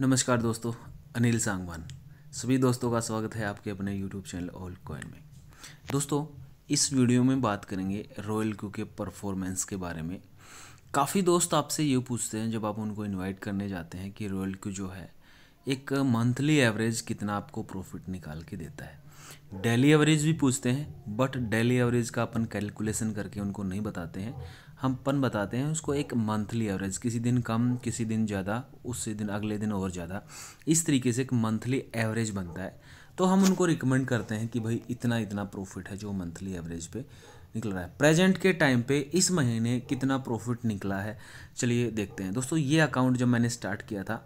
नमस्कार दोस्तों अनिल सांगवान सभी दोस्तों का स्वागत है आपके अपने YouTube चैनल ऑल कॉइन में दोस्तों इस वीडियो में बात करेंगे रॉयल क्यू के परफॉर्मेंस के बारे में काफ़ी दोस्त आपसे ये पूछते हैं जब आप उनको इनवाइट करने जाते हैं कि रॉयल क्यू जो है एक मंथली एवरेज कितना आपको प्रॉफिट निकाल के देता है डेली एवरेज भी पूछते हैं बट डेली एवरेज का अपन कैलकुलेशन करके उनको नहीं बताते हैं हम पन बताते हैं उसको एक मंथली एवरेज किसी दिन कम किसी दिन ज़्यादा उसी दिन अगले दिन और ज़्यादा इस तरीके से एक मंथली एवरेज बनता है तो हम उनको रिकमेंड करते हैं कि भाई इतना इतना प्रॉफिट है जो मंथली एवरेज पे निकल रहा है प्रेजेंट के टाइम पे इस महीने कितना प्रॉफिट निकला है चलिए देखते हैं दोस्तों ये अकाउंट जब मैंने स्टार्ट किया था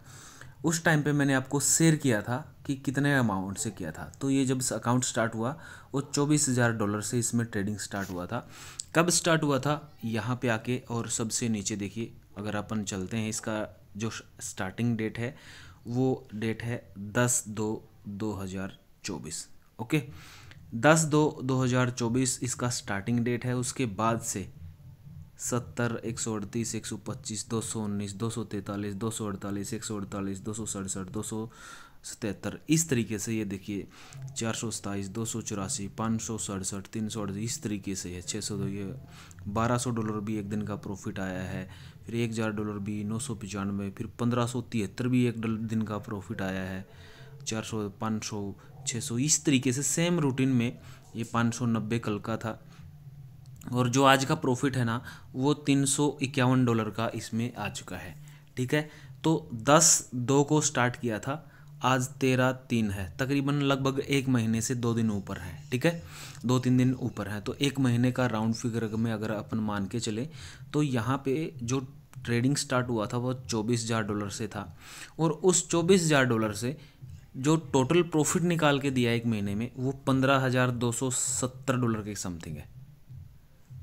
उस टाइम पे मैंने आपको शेयर किया था कि कितने अमाउंट से किया था तो ये जब अकाउंट स्टार्ट हुआ वो चौबीस हज़ार डॉलर से इसमें ट्रेडिंग स्टार्ट हुआ था कब स्टार्ट हुआ था यहाँ पे आके और सबसे नीचे देखिए अगर अपन चलते हैं इसका जो स्टार्टिंग डेट है वो डेट है दस दो दो हज़ार चौबीस ओके दस दो दो हज़ार चौबीस इसका स्टार्टिंग डेट है उसके बाद से सत्तर एक सौ अड़तीस एक सौ पच्चीस दो सौ उन्नीस दो सौ तैंतालीस दो सौ अड़तालीस एक सौ अड़तालीस दो सौ सड़सठ दो सौ सतहत्तर इस तरीके से ये देखिए चार सौ सताईस दो सौ चौरासी पाँच सौ सड़सठ तीन सौ अड़सठ इस तरीके से है छः सौ ये बारह सौ डॉलर भी एक दिन का प्रॉफिट आया है फिर एक हज़ार डॉलर भी नौ सौ पचानवे फिर पंद्रह सौ तिहत्तर भी एक दिन का प्रॉफिट आया है चार सौ पाँच सौ छः सौ इस तरीके से सेम रूटीन में ये पाँच सौ नब्बे कल का था और जो आज का प्रॉफिट है ना वो तीन सौ इक्यावन डॉलर का इसमें आ चुका है ठीक है तो दस दो को स्टार्ट किया था आज तेरह तीन है तकरीबन लगभग एक महीने से दो दिन ऊपर है ठीक है दो तीन दिन ऊपर है तो एक महीने का राउंड फिगर में अगर अपन मान के चले तो यहाँ पे जो ट्रेडिंग स्टार्ट हुआ था वो चौबीस हज़ार डॉलर से था और उस चौबीस हज़ार डॉलर से जो टोटल प्रॉफिट निकाल के दिया एक महीने में वो पंद्रह हज़ार दो सौ सत्तर डॉलर के समथिंग है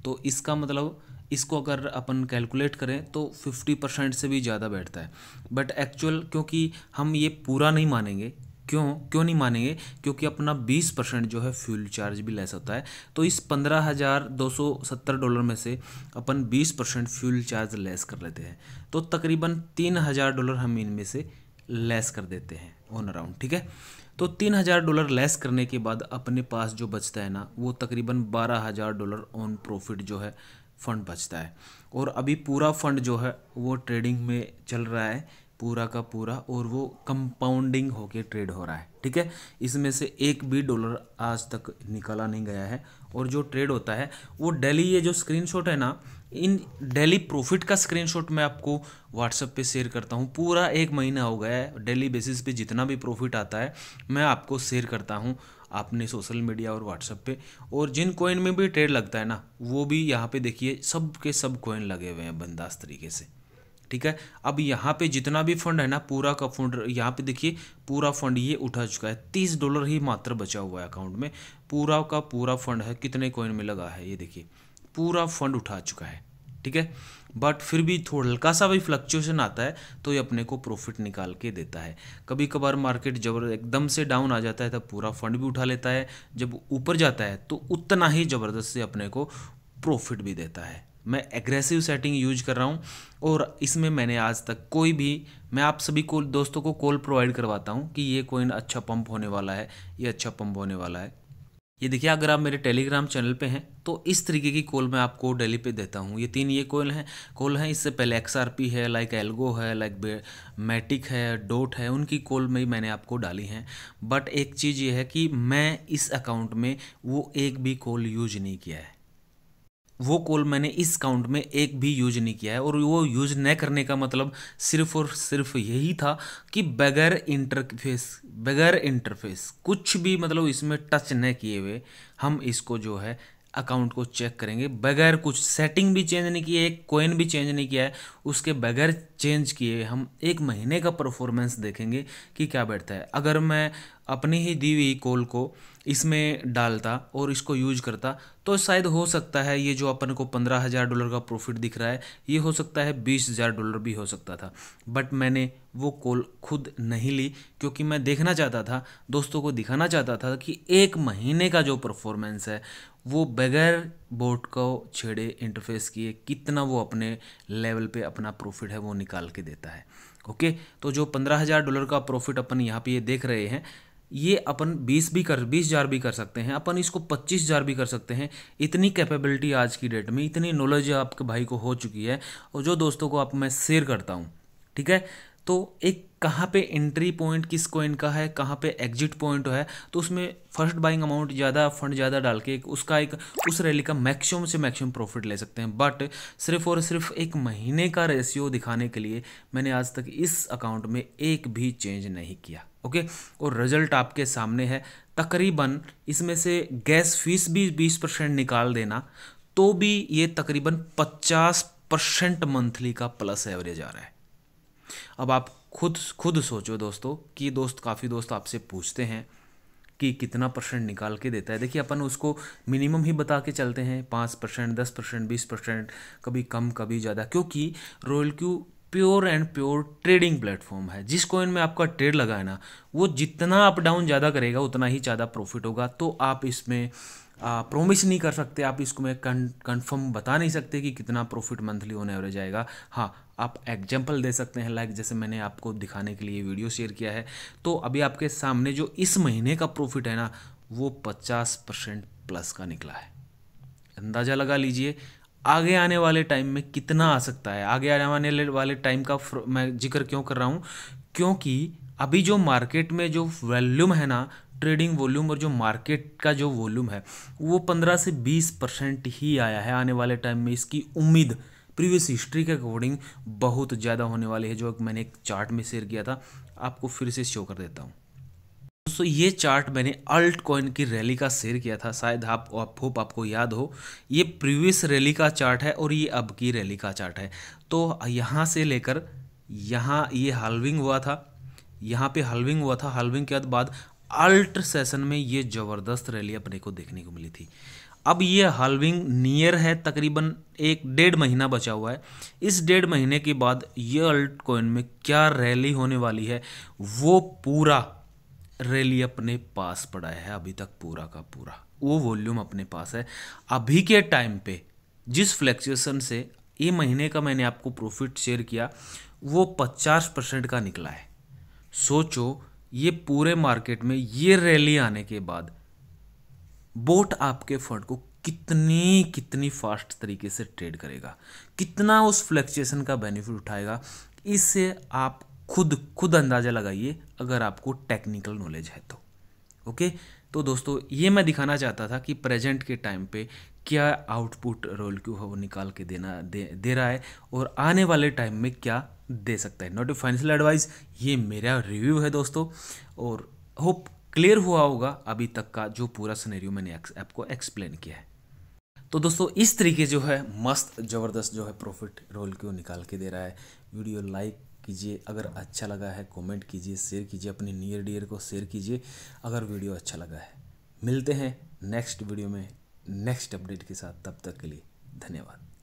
तो इसका मतलब इसको अगर अपन कैलकुलेट करें तो फिफ्टी परसेंट से भी ज़्यादा बैठता है बट एक्चुअल क्योंकि हम ये पूरा नहीं मानेंगे क्यों क्यों नहीं मानेंगे क्योंकि अपना 20 परसेंट जो है फ्यूल चार्ज भी लेस होता है तो इस पंद्रह हज़ार दो सौ सत्तर डॉलर में से अपन 20 परसेंट फ्यूल चार्ज लेस कर लेते हैं तो तकरीबन तीन हज़ार डॉलर हम इनमें से लेस कर देते हैं ऑन अराउंड ठीक है तो तीन हज़ार डॉलर लेस करने के बाद अपने पास जो बचता है ना वो तकरीबन बारह हज़ार डॉलर ऑन प्रॉफिट जो है फंड बचता है और अभी पूरा फंड जो है वो ट्रेडिंग में चल रहा है पूरा का पूरा और वो कंपाउंडिंग होके ट्रेड हो रहा है ठीक है इसमें से एक भी डॉलर आज तक निकाला नहीं गया है और जो ट्रेड होता है वो डेली ये जो स्क्रीनशॉट है ना इन डेली प्रॉफिट का स्क्रीनशॉट मैं आपको व्हाट्सएप पे शेयर करता हूँ पूरा एक महीना हो गया है डेली बेसिस पे जितना भी प्रॉफिट आता है मैं आपको शेयर करता हूँ आपने सोशल मीडिया और व्हाट्सएप पे और जिन कोइन में भी ट्रेड लगता है ना वो भी यहाँ पे देखिए सब के सब कोइन लगे हुए हैं बंदास तरीके से ठीक है अब यहाँ पे जितना भी फंड है ना पूरा का फंड यहाँ पे देखिए पूरा फंड ये उठा चुका है तीस डॉलर ही मात्र बचा हुआ है अकाउंट में पूरा का पूरा फंड है कितने कोइन में लगा है ये देखिए पूरा फंड उठा चुका है ठीक है बट फिर भी थोड़ा हल्का सा भी फ्लक्चुएशन आता है तो ये अपने को प्रॉफिट निकाल के देता है कभी कभार मार्केट जबर एकदम से डाउन आ जाता है तब पूरा फंड भी उठा लेता है जब ऊपर जाता है तो उतना ही ज़बरदस्त से अपने को प्रॉफिट भी देता है मैं एग्रेसिव सेटिंग यूज कर रहा हूँ और इसमें मैंने आज तक कोई भी मैं आप सभी को दोस्तों को कॉल प्रोवाइड करवाता हूँ कि ये कोइन अच्छा पंप होने वाला है ये अच्छा पंप होने वाला है ये देखिए अगर आप मेरे टेलीग्राम चैनल पे हैं तो इस तरीके की कॉल मैं आपको डेली पे देता हूँ ये तीन ये कॉल हैं कॉल हैं इससे पहले एक्सआरपी है लाइक एल्गो है लाइक मैटिक है डोट है उनकी कॉल में मैंने आपको डाली हैं बट एक चीज़ ये है कि मैं इस अकाउंट में वो एक भी कॉल यूज नहीं किया है वो कॉल मैंने इस काउंट में एक भी यूज नहीं किया है और वो यूज न करने का मतलब सिर्फ और सिर्फ यही था कि बगैर इंटरफेस बगैर इंटरफेस कुछ भी मतलब इसमें टच न किए हुए हम इसको जो है अकाउंट को चेक करेंगे बगैर कुछ सेटिंग भी चेंज नहीं की है एक कोइन भी चेंज नहीं किया है उसके बगैर चेंज किए हम एक महीने का परफॉर्मेंस देखेंगे कि क्या बैठता है अगर मैं अपनी ही दी हुई कोल को इसमें डालता और इसको यूज करता तो शायद हो सकता है ये जो अपन को पंद्रह हज़ार डॉलर का प्रॉफिट दिख रहा है ये हो सकता है बीस हज़ार डॉलर भी हो सकता था बट मैंने वो कोल खुद नहीं ली क्योंकि मैं देखना चाहता था दोस्तों को दिखाना चाहता था कि एक महीने का जो परफॉर्मेंस है वो बगैर बोट को छेड़े इंटरफेस किए कितना वो अपने लेवल पे अपना प्रॉफिट है वो निकाल के देता है ओके तो जो पंद्रह हज़ार डॉलर का प्रॉफिट अपन यहाँ पे ये देख रहे हैं ये अपन बीस भी कर बीस हज़ार भी कर सकते हैं अपन इसको पच्चीस हज़ार भी कर सकते हैं इतनी कैपेबिलिटी आज की डेट में इतनी नॉलेज आपके भाई को हो चुकी है और जो दोस्तों को आप मैं शेयर करता हूँ ठीक है तो एक कहाँ पे एंट्री पॉइंट किस कॉइन का है कहाँ पे एग्जिट पॉइंट है तो उसमें फर्स्ट बाइंग अमाउंट ज़्यादा फंड ज़्यादा डाल के एक उसका एक उस रैली का मैक्सिमम से मैक्सिमम प्रॉफिट ले सकते हैं बट सिर्फ और सिर्फ एक महीने का रेशियो दिखाने के लिए मैंने आज तक इस अकाउंट में एक भी चेंज नहीं किया ओके और रिजल्ट आपके सामने है तकरीबन इसमें से गैस फीस भी बीस परसेंट निकाल देना तो भी ये तकरीबन पचास परसेंट मंथली का प्लस एवरेज आ रहा है अब आप खुद खुद सोचो दोस्तों कि दोस्त काफ़ी दोस्त आपसे पूछते हैं कि कितना परसेंट निकाल के देता है देखिए अपन उसको मिनिमम ही बता के चलते हैं पाँच परसेंट दस परसेंट बीस परसेंट कभी कम कभी ज़्यादा क्योंकि royal Q pure and pure trading platform है जिस कॉइन में आपका ट्रेड लगा है ना वो जितना अप डाउन ज़्यादा करेगा उतना ही ज़्यादा प्रॉफिट होगा तो आप इसमें प्रोमिस नहीं कर सकते आप इसको मैं कन्फर्म बता नहीं सकते कि कितना प्रॉफिट मंथली ऑन एवरेज आएगा हाँ आप एग्जाम्पल दे सकते हैं लाइक जैसे मैंने आपको दिखाने के लिए वीडियो शेयर किया है तो अभी आपके सामने जो इस महीने का प्रॉफिट है ना वो पचास परसेंट प्लस का निकला है अंदाज़ा लगा लीजिए आगे आने वाले टाइम में कितना आ सकता है आगे आने वाले वाले टाइम का मैं जिक्र क्यों कर रहा हूँ क्योंकि अभी जो मार्केट में जो वॉल्यूम है ना ट्रेडिंग वॉल्यूम और जो मार्केट का जो वॉल्यूम है वो पंद्रह से बीस परसेंट ही आया है आने वाले टाइम में इसकी उम्मीद प्रीवियस हिस्ट्री के अकॉर्डिंग बहुत ज़्यादा होने वाली है जो मैंने एक चार्ट में शेयर किया था आपको फिर से शो कर देता हूँ दोस्तों ये चार्ट मैंने अल्ट कॉइन की रैली का शेयर किया था शायद आप होप आपको याद हो ये प्रीवियस रैली का चार्ट है और ये अब की रैली का चार्ट है तो यहाँ से लेकर यहाँ ये हल्विंग हुआ था यहाँ पे हल्विंग हुआ था हल्विंग के बाद अल्ट सेशन में ये ज़बरदस्त रैली अपने को देखने को मिली थी अब ये हाल्विंग नियर है तकरीबन एक डेढ़ महीना बचा हुआ है इस डेढ़ महीने के बाद ये अल्ट कॉइन में क्या रैली होने वाली है वो पूरा रैली अपने पास पड़ा है अभी तक पूरा का पूरा वो वॉल्यूम अपने पास है अभी के टाइम पे जिस फ्लैक्चुएसन से ये महीने का मैंने आपको प्रॉफिट शेयर किया वो पचास परसेंट का निकला है सोचो ये पूरे मार्केट में ये रैली आने के बाद बोट आपके फंड को कितनी कितनी फास्ट तरीके से ट्रेड करेगा कितना उस फ्लैक्चुएसन का बेनिफिट उठाएगा इससे आप खुद खुद अंदाज़ा लगाइए अगर आपको टेक्निकल नॉलेज है तो ओके तो दोस्तों ये मैं दिखाना चाहता था कि प्रेजेंट के टाइम पे क्या आउटपुट रोल क्यों है वो निकाल के देना दे दे रहा है और आने वाले टाइम में क्या दे सकता है नॉट ए फाइनेंशियल एडवाइस ये मेरा रिव्यू है दोस्तों और होप क्लियर हुआ होगा अभी तक का जो पूरा सिनेरियो मैंने आपको एक्सप्लेन किया है तो दोस्तों इस तरीके जो है मस्त ज़बरदस्त जो है प्रॉफिट रोल क्यों निकाल के दे रहा है वीडियो लाइक कीजिए अगर अच्छा लगा है कमेंट कीजिए शेयर कीजिए अपने नियर डियर को शेयर कीजिए अगर वीडियो अच्छा लगा है मिलते हैं नेक्स्ट वीडियो में नेक्स्ट अपडेट के साथ तब तक के लिए धन्यवाद